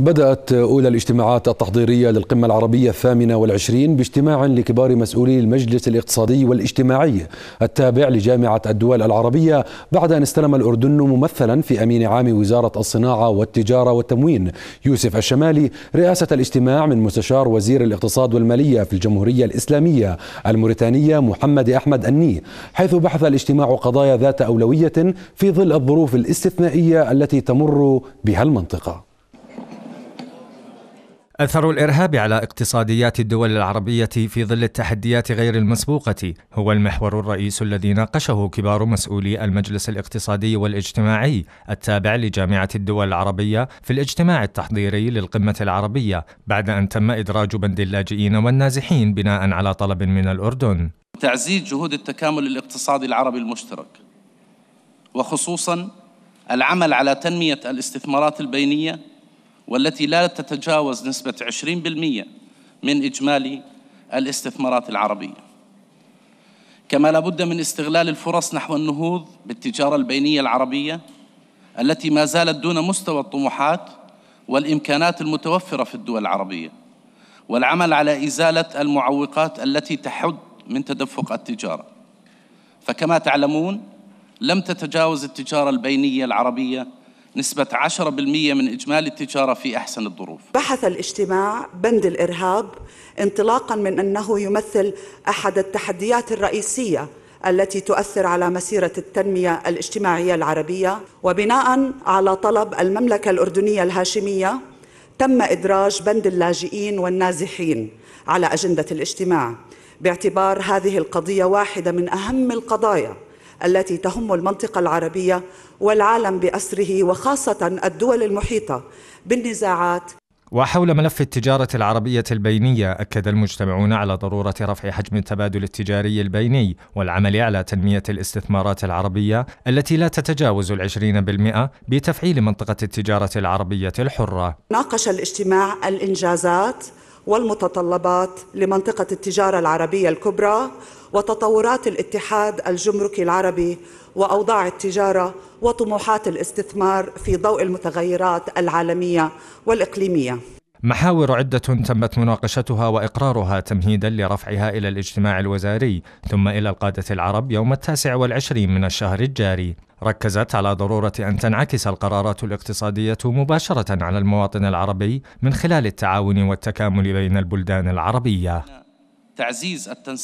بدأت أولى الاجتماعات التحضيرية للقمة العربية الثامنة والعشرين باجتماع لكبار مسؤولي المجلس الاقتصادي والاجتماعي التابع لجامعة الدول العربية بعد أن استلم الأردن ممثلا في أمين عام وزارة الصناعة والتجارة والتموين يوسف الشمالي رئاسة الاجتماع من مستشار وزير الاقتصاد والمالية في الجمهورية الإسلامية الموريتانية محمد أحمد أني حيث بحث الاجتماع قضايا ذات أولوية في ظل الظروف الاستثنائية التي تمر بها المنطقة أثر الإرهاب على اقتصاديات الدول العربية في ظل التحديات غير المسبوقة هو المحور الرئيس الذي ناقشه كبار مسؤولي المجلس الاقتصادي والاجتماعي التابع لجامعة الدول العربية في الاجتماع التحضيري للقمة العربية بعد أن تم إدراج بند اللاجئين والنازحين بناء على طلب من الأردن تعزيز جهود التكامل الاقتصادي العربي المشترك وخصوصا العمل على تنمية الاستثمارات البينية والتي لا تتجاوز نسبة 20% من إجمالي الاستثمارات العربية كما لا بد من استغلال الفرص نحو النهوض بالتجارة البينية العربية التي ما زالت دون مستوى الطموحات والإمكانات المتوفرة في الدول العربية والعمل على إزالة المعوقات التي تحد من تدفق التجارة فكما تعلمون لم تتجاوز التجارة البينية العربية نسبة 10% من إجمالي التجارة في أحسن الظروف بحث الاجتماع بند الإرهاب انطلاقا من أنه يمثل أحد التحديات الرئيسية التي تؤثر على مسيرة التنمية الاجتماعية العربية وبناء على طلب المملكة الأردنية الهاشمية تم إدراج بند اللاجئين والنازحين على أجندة الاجتماع باعتبار هذه القضية واحدة من أهم القضايا التي تهم المنطقة العربية والعالم بأسره وخاصة الدول المحيطة بالنزاعات وحول ملف التجارة العربية البينية أكد المجتمعون على ضرورة رفع حجم التبادل التجاري البيني والعمل على تنمية الاستثمارات العربية التي لا تتجاوز العشرين بالمئة بتفعيل منطقة التجارة العربية الحرة ناقش الاجتماع الإنجازات والمتطلبات لمنطقة التجارة العربية الكبرى وتطورات الاتحاد الجمركي العربي واوضاع التجاره وطموحات الاستثمار في ضوء المتغيرات العالميه والاقليميه محاور عدة تمت مناقشتها وإقرارها تمهيدا لرفعها إلى الاجتماع الوزاري ثم إلى القادة العرب يوم التاسع والعشرين من الشهر الجاري ركزت على ضرورة أن تنعكس القرارات الاقتصادية مباشرة على المواطن العربي من خلال التعاون والتكامل بين البلدان العربية تعزيز التنسيق